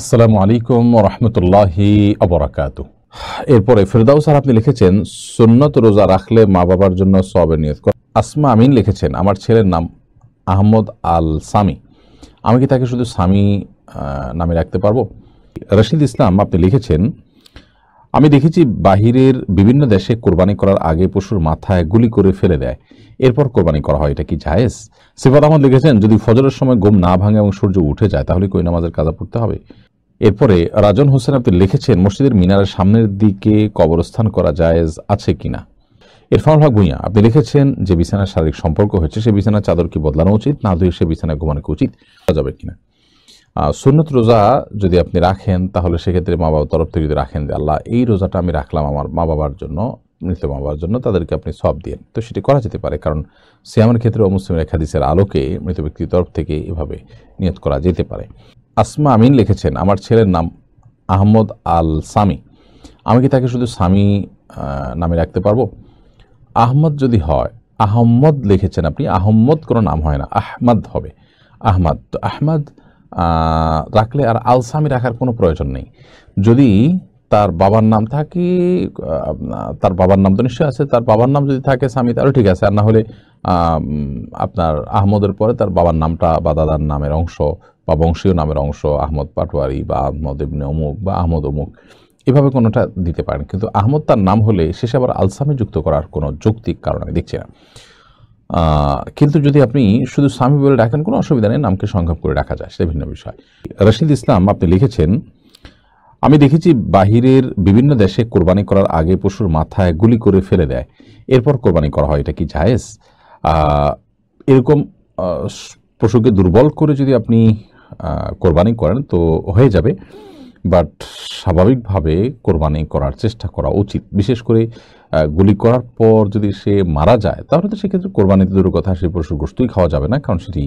আসসালামু আলাইকুম রহমতুল্লাহি অবরাকাত এরপরে ফেরদাউ স্যার আপনি লিখেছেন সুন্নত রোজা রাখলে মা বাবার জন্য সবে নিয়ত আসমা আমিন লিখেছেন আমার ছেলের নাম আহমদ আল সামি আমি কি তাকে শুধু সামি নামে রাখতে পারবো রশিদ ইসলাম আপনি লিখেছেন আমি দেখেছি বাহিরের বিভিন্ন দেশে কোরবানি করার আগে পশুর মাথায় গুলি করে ফেলে দেয় এরপর কোরবানি করা হয় এটা কি জায়েজ সিফাত আহমদ লিখেছেন যদি ফজরের সময় ঘুম না ভাঙে এবং সূর্য উঠে যায় তাহলে কই নামাজের কাজা পড়তে হবে এরপরে রাজন হোসেন আপনি লিখেছেন মসজিদের মিনারের সামনের দিকে কবরস্থান করা জায়েজ আছে কিনা ইরফানুল হক ভুইয়া আপনি লিখেছেন যে বিছানার শারীরিক সম্পর্ক হয়েছে সে বিছানার চাদর কি বদলানো উচিত না ধুয়ে সে বিছানায় ঘুমানো উচিত করা যাবে কিনা সুন্নত রোজা যদি আপনি রাখেন তাহলে সেক্ষেত্রে মা বাবার তরফ থেকে যদি রাখেন যে আল্লাহ এই রোজাটা আমি রাখলাম আমার মা বাবার জন্য মৃত মা বাবার জন্য তাদেরকে আপনি সব দিয়ে তো সেটি করা যেতে পারে কারণ সিয়ামের ক্ষেত্রে অমুসলিমের এক আলোকে মৃত ব্যক্তির তরফ থেকে এভাবে নিয়ত করা যেতে পারে আসমা আমিন লিখেছেন আমার ছেলের নাম আহমদ আল সামি আমি কি তাকে শুধু সামি নামে রাখতে পারবো আহমদ যদি হয় আহম্মদ লিখেছেন আপনি আহম্মদ কোনো নাম হয় না আহমদ হবে আহমদ তো আহমদ রাখলে আর আলসামি রাখার কোনো প্রয়োজন নেই যদি তার বাবার নাম থাকে তার বাবার নাম তো নিশ্চয়ই আছে তার বাবার নাম যদি থাকে স্বামী তাহলে ঠিক আছে আর না হলে আপনার আহমদের পরে তার বাবার নামটা বা দাদার নামের অংশ বা বংশীয় নামের অংশ আহমদ পাটোয়ারি বা আহমদ এমনি অমুক বা আহমদ অমুক এভাবে কোনোটা দিতে পারেন কিন্তু আহমদ তার নাম হলে শেষে আবার আলসামে যুক্ত করার কোনো যৌক্তিক কারণ আমি দেখছি না কিন্তু যদি আপনি শুধু স্বামী বলে ডাকেন কোনো অসুবিধা নেই নামকে সংক্ষেপ করে রাখা যায় সেটা ভিন্ন বিষয় রশিদ ইসলাম আপনি লিখেছেন আমি দেখেছি বাহিরের বিভিন্ন দেশে কোরবানি করার আগে পশুর মাথায় গুলি করে ফেলে দেয় এরপর কোরবানি করা হয় এটা কি জায়েজ এরকম পশুকে দুর্বল করে যদি আপনি কোরবানি করেন তো হয়ে যাবে বাট স্বাভাবিকভাবে কোরবানি করার চেষ্টা করা উচিত বিশেষ করে গুলি করার পর যদি সে মারা যায় তাহলে তো সেক্ষেত্রে কোরবানিতে দূর কথা সে পশুর গোষ্ঠী খাওয়া যাবে না কারণ সেটি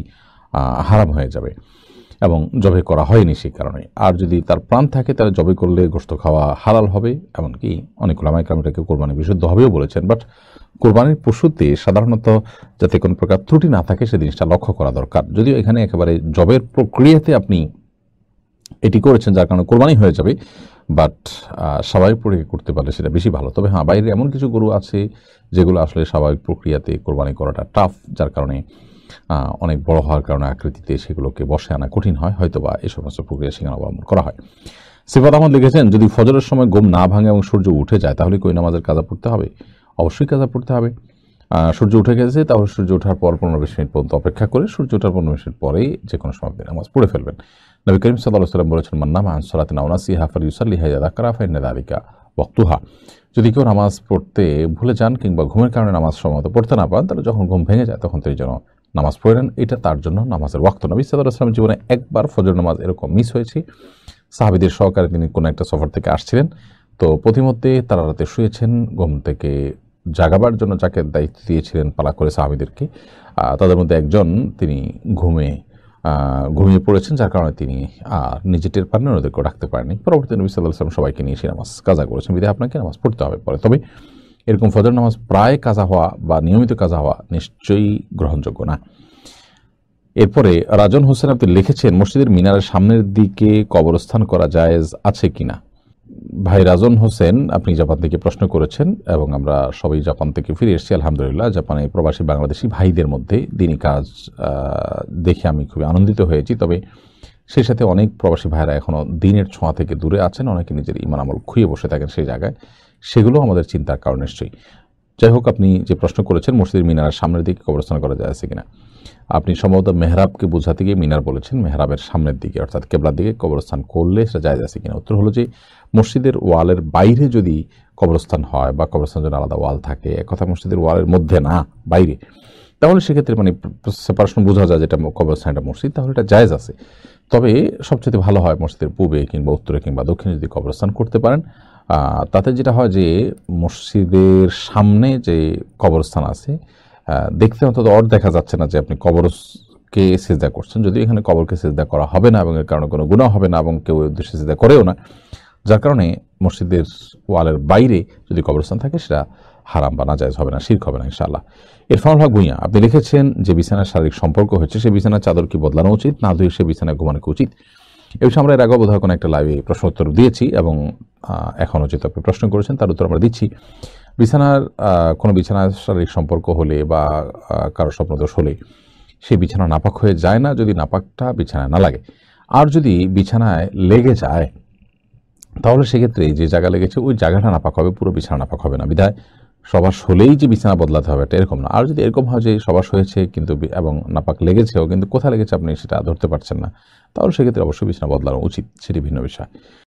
হারাম হয়ে যাবে এবং জবে করা হয়নি সেই কারণে আর যদি তার প্রাণ থাকে তাহলে জবে করলে গোস্ত খাওয়া হালাল হবে এমনকি অনেক ওলামাইকরাম এটাকে কোরবানি বিশুদ্ধ হবেও বলেছেন বাট কোরবানির পশুতে সাধারণত যাতে কোনো প্রকার ত্রুটি না থাকে সে জিনিসটা লক্ষ্য করা দরকার যদিও এখানে একেবারে জবের প্রক্রিয়াতে আপনি এটি করেছেন যার কারণে কোরবানি হয়ে যাবে বাট স্বাভাবিক প্রক্রিয়া করতে পারলে সেটা বেশি ভালো তবে হ্যাঁ বাইরে এমন কিছু গরু আছে যেগুলো আসলে স্বাভাবিক প্রক্রিয়াতে কোরবানি করাটা টাফ যার কারণে অনেক বড় হওয়ার কারণে আকৃতিতে সেগুলোকে বসে আনা কঠিন হয় হয়তোবা এই সমস্ত প্রক্রিয়া সেখানে অবলম্বন করা হয় সিফাত আহমদ লিখেছেন যদি ফজরের সময় গোম না ভাঙে এবং সূর্য উঠে যায় তাহলে কই নামাজের কাজা পড়তে হবে অবশ্যই কাজা পড়তে হবে সূর্য উঠে গেছে তাহলে সূর্য ওঠার পর পনেরো বিশ মিনিট পর্যন্ত অপেক্ষা করে সূর্য ওঠার পনেরো মিনিট পরেই যে কোনো সময় আপনি নামাজ পড়ে ফেলবেন নবী করিম সাল্লাহ সাল্লাম বলেছেন মান্নাম আনসলাত নাউনাসি হাফার ইউসাল্লি হাইয়াদা কারাফাই নেদারিকা বক্তুহা যদি কেউ নামাজ পড়তে ভুলে যান কিংবা ঘুমের কারণে নামাজ সময় পড়তে না পান তাহলে যখন ঘুম ভেঙে যায় তখন তিনি যেন নামাজ পড়েন এটা তার জন্য নামাজের ওয়াক্ত নবী সাল্লাহ জীবনে একবার ফজর নামাজ এরকম মিস হয়েছে সাহাবিদের সহকারে তিনি কোনো একটা সফর থেকে আসছিলেন তো প্রতিমধ্যে তারা রাতে শুয়েছেন ঘুম থেকে জাগাবার জন্য যাকে দায়িত্ব দিয়েছিলেন পালা করে সাহাবিদেরকে তাদের মধ্যে একজন তিনি ঘুমে ঘুমিয়ে পড়েছেন যার কারণে তিনি আর নিজে টের পারেন ওদেরকেও ডাকতে পারেনি পরবর্তী নবী সাল্লাহ সবাইকে নিয়ে সে নামাজ কাজা করেছেন বিধায় আপনাকে নামাজ পড়তে হবে পরে তবে এরকম ফজর নামাজ প্রায় কাজা হওয়া বা নিয়মিত কাজা হওয়া নিশ্চয়ই গ্রহণযোগ্য না এরপরে রাজন হোসেন আপনি লিখেছেন মসজিদের মিনারের সামনের দিকে কবরস্থান করা জায়েজ আছে কি না ভাই রাজন হোসেন আপনি জাপান থেকে প্রশ্ন করেছেন এবং আমরা সবাই জাপান থেকে ফিরে এসেছি আলহামদুলিল্লাহ জাপানে প্রবাসী বাংলাদেশি ভাইদের মধ্যে দিনই কাজ দেখে আমি খুবই আনন্দিত হয়েছি তবে সেই সাথে অনেক প্রবাসী ভাইরা এখনও দিনের ছোঁয়া থেকে দূরে আছেন অনেকে নিজের ইমান আমল খুঁয়ে বসে থাকেন সেই জায়গায় সেগুলো আমাদের চিন্তার কারণ নিশ্চয়ই যাই হোক আপনি যে প্রশ্ন করেছেন মসজিদের মিনারের সামনের দিকে কবরস্থান করা যায় আছে কিনা আপনি সম্ভবত মেহরাবকে বোঝাতে গিয়ে মিনার বলেছেন মেহরাবের সামনের দিকে অর্থাৎ কেবলার দিকে কবরস্থান করলে সেটা যায় আছে কিনা উত্তর হলো যে মসজিদের ওয়ালের বাইরে যদি কবরস্থান হয় বা কবরস্থান জন্য আলাদা ওয়াল থাকে একথা মসজিদের ওয়ালের মধ্যে না বাইরে তাহলে সেক্ষেত্রে মানে সেপারেশন বোঝা যায় যেটা কবরস্থান এটা মসজিদ তাহলে এটা জায়জ আছে তবে সবচেয়ে ভালো হয় মসজিদের পূবে কিংবা উত্তরে কিংবা দক্ষিণে যদি কবরস্থান করতে পারেন তাতে যেটা হয় যে মসজিদের সামনে যে কবরস্থান আছে দেখতে অন্তত অর দেখা যাচ্ছে না যে আপনি কবরকে সেজদা করছেন যদিও এখানে কবরকে সেজদা করা হবে না এবং এর কারণে কোনো গুণা হবে না এবং কেউ উদ্দেশ্যে সেজদা করেও না যার কারণে মসজিদের ওয়ালের বাইরে যদি কবরস্থান থাকে সেটা হারাম বা নাজায়জ হবে না শির্ক হবে না ইনশাআল্লাহ ইরফান হক ভুঁইয়া আপনি লিখেছেন যে বিছানার শারীরিক সম্পর্ক হয়েছে সে বিছানার চাদর কি বদলানো উচিত না ধুয়ে সে বিছানায় ঘুমানো উচিত এ বিষয়ে আমরা এর আগে বোধহয় কোনো একটা লাইভে প্রশ্ন উত্তর দিয়েছি এবং এখনও যেহেতু আপনি প্রশ্ন করেছেন তার উত্তর আমরা দিচ্ছি বিছানার কোনো বিছানার শারীরিক সম্পর্ক হলে বা কারো স্বপ্নদোষ হলে সেই বিছানা নাপাক হয়ে যায় না যদি নাপাকটা বিছানায় না লাগে আর যদি বিছানায় লেগে যায় তাহলে সেক্ষেত্রে যে জায়গা লেগেছে ওই জায়গাটা নাপাক হবে পুরো বিছানা নাপাক হবে না বিধায় সবাস হলেই যে বিছানা বদলাতে হবে এটা এরকম না আর যদি এরকম হয় যে সবাস হয়েছে কিন্তু এবং নাপাক লেগেছেও কিন্তু কোথায় লেগেছে আপনি সেটা ধরতে পারছেন না তাহলে সেক্ষেত্রে অবশ্যই বিছানা বদলানো উচিত সেটি ভিন্ন বিষয়